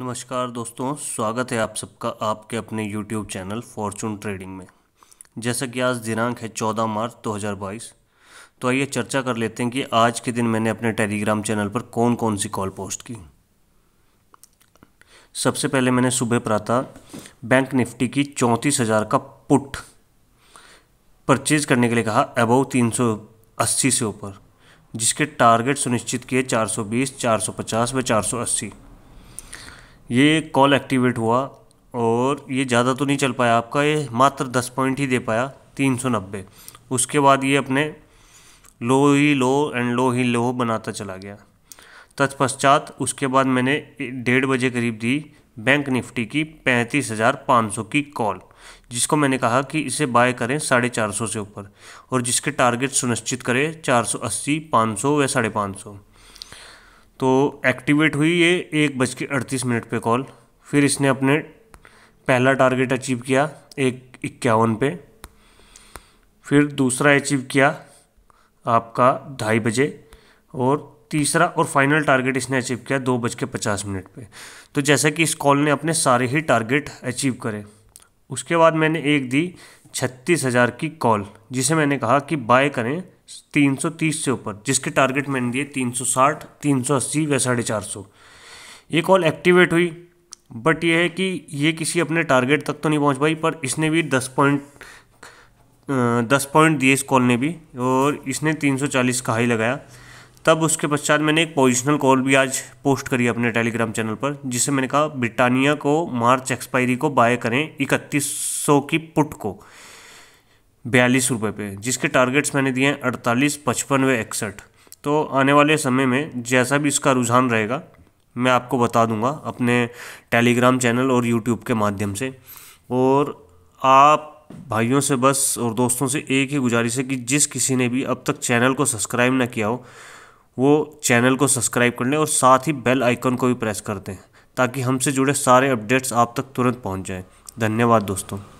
नमस्कार दोस्तों स्वागत है आप सबका आपके अपने YouTube चैनल फॉर्चून ट्रेडिंग में जैसा कि आज दिनांक है 14 मार्च 2022 तो आइए चर्चा कर लेते हैं कि आज के दिन मैंने अपने टेलीग्राम चैनल पर कौन कौन सी कॉल पोस्ट की सबसे पहले मैंने सुबह प्रातः बैंक निफ्टी की चौंतीस हज़ार का पुट परचेज करने के लिए कहा अबव तीन से ऊपर जिसके टारगेट सुनिश्चित किए 420, 450 व 480 ये कॉल एक्टिवेट हुआ और ये ज़्यादा तो नहीं चल पाया आपका ये मात्र दस पॉइंट ही दे पाया तीन सौ नब्बे उसके बाद ये अपने लो ही लो एंड लो ही लो बनाता चला गया तत्पश्चात उसके बाद मैंने डेढ़ बजे करीब दी बैंक निफ्टी की पैंतीस हज़ार पाँच सौ की कॉल जिसको मैंने कहा कि इसे बाय करें साढ़े चार सौ से ऊपर और जिसके टारगेट सुनिश्चित करें चार सौ अस्सी पाँच सौ व साढ़े पाँच सौ तो एक्टिवेट हुई ये एक बज के अड़तीस मिनट पे कॉल फिर इसने अपने पहला टारगेट अचीव किया एक इक्यावन पे फिर दूसरा अचीव किया आपका ढाई बजे और तीसरा और फाइनल टारगेट इसने अचीव किया दो बज के पचास मिनट पे तो जैसा कि इस कॉल ने अपने सारे ही टारगेट अचीव करे उसके बाद मैंने एक दी छत्तीस हज़ार की कॉल जिसे मैंने कहा कि बाय करें 330 से ऊपर जिसके टारगेट मैंने दिए 360, 380 या साढ़े चार सौ ये कॉल एक्टिवेट हुई बट ये है कि ये किसी अपने टारगेट तक तो नहीं पहुंच पाई पर इसने भी 10 पॉइंट दस पॉइंट दिए इस कॉल ने भी और इसने 340 का हाई लगाया तब उसके पश्चात मैंने एक पोजिशनल कॉल भी आज पोस्ट करी अपने टेलीग्राम चैनल पर जिसे मैंने कहा ब्रिटानिया को मार्च एक्सपायरी को बाय करें इकतीस की पुट को बयालीस रुपये पे जिसके टारगेट्स मैंने दिए हैं अड़तालीस पचपन व इकसठ तो आने वाले समय में जैसा भी इसका रुझान रहेगा मैं आपको बता दूंगा अपने टेलीग्राम चैनल और यूट्यूब के माध्यम से और आप भाइयों से बस और दोस्तों से एक ही गुजारिश है कि जिस किसी ने भी अब तक चैनल को सब्सक्राइब ना किया हो वो चैनल को सब्सक्राइब कर लें और साथ ही बेल आइकन को भी प्रेस करते हैं ताकि हमसे जुड़े सारे अपडेट्स आप तक तुरंत पहुंच जाएं धन्यवाद दोस्तों